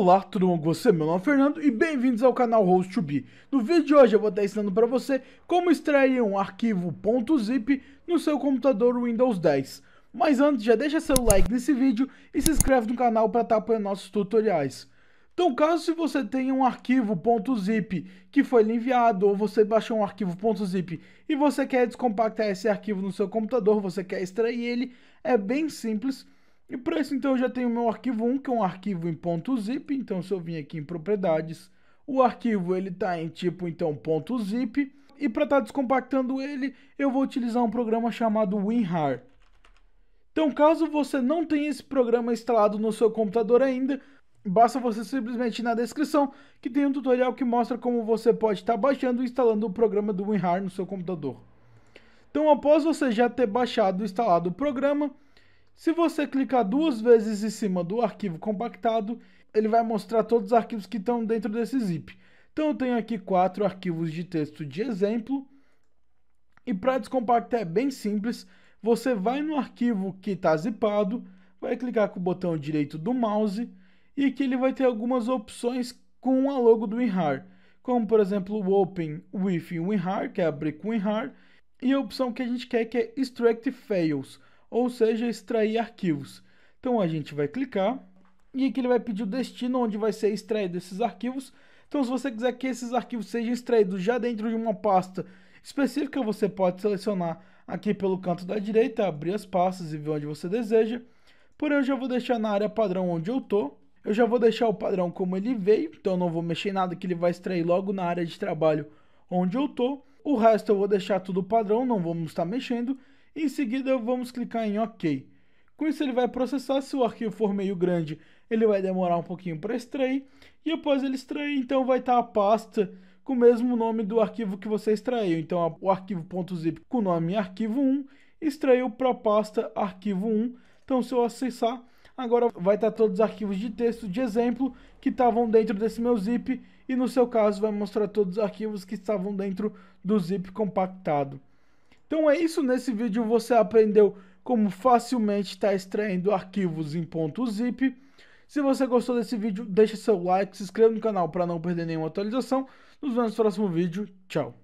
Olá, tudo bom com você? Meu nome é Fernando e bem-vindos ao canal Host to Be. No vídeo de hoje eu vou estar ensinando para você como extrair um arquivo .zip no seu computador Windows 10. Mas antes, já deixa seu like nesse vídeo e se inscreve no canal para estar apoiando nossos tutoriais. Então, caso você tenha um arquivo .zip que foi enviado ou você baixou um arquivo .zip e você quer descompactar esse arquivo no seu computador, você quer extrair ele, é bem simples e para isso, então, eu já tenho o meu arquivo 1, que é um arquivo em .zip. Então, se eu vim aqui em propriedades, o arquivo ele está em tipo, então, .zip. E para estar tá descompactando ele, eu vou utilizar um programa chamado WinRAR. Então, caso você não tenha esse programa instalado no seu computador ainda, basta você simplesmente ir na descrição, que tem um tutorial que mostra como você pode estar tá baixando e instalando o programa do WinRAR no seu computador. Então, após você já ter baixado e instalado o programa, se você clicar duas vezes em cima do arquivo compactado, ele vai mostrar todos os arquivos que estão dentro desse zip. Então eu tenho aqui quatro arquivos de texto de exemplo. E para descompactar é bem simples. Você vai no arquivo que está zipado, vai clicar com o botão direito do mouse e que ele vai ter algumas opções com a logo do WinRAR, como por exemplo o Open with WinRAR, que é abrir com WinRAR, e a opção que a gente quer que é Extract Fails, ou seja, extrair arquivos. Então a gente vai clicar e aqui ele vai pedir o destino onde vai ser extraído esses arquivos. Então se você quiser que esses arquivos sejam extraídos já dentro de uma pasta específica, você pode selecionar aqui pelo canto da direita, abrir as pastas e ver onde você deseja. Porém eu já vou deixar na área padrão onde eu estou. Eu já vou deixar o padrão como ele veio, então não vou mexer em nada que ele vai extrair logo na área de trabalho onde eu estou. O resto eu vou deixar tudo padrão, não vamos estar mexendo. Em seguida, vamos clicar em OK. Com isso, ele vai processar. Se o arquivo for meio grande, ele vai demorar um pouquinho para extrair. E após ele extrair, então vai estar tá a pasta com o mesmo nome do arquivo que você extraiu. Então, o arquivo.zip com o nome arquivo1 extraiu para a pasta arquivo1. Então, se eu acessar, agora vai estar tá todos os arquivos de texto de exemplo que estavam dentro desse meu zip e no seu caso vai mostrar todos os arquivos que estavam dentro do zip compactado. Então é isso, nesse vídeo você aprendeu como facilmente está extraindo arquivos em ponto .zip. Se você gostou desse vídeo, deixa seu like, se inscreva no canal para não perder nenhuma atualização. Nos vemos no próximo vídeo, tchau!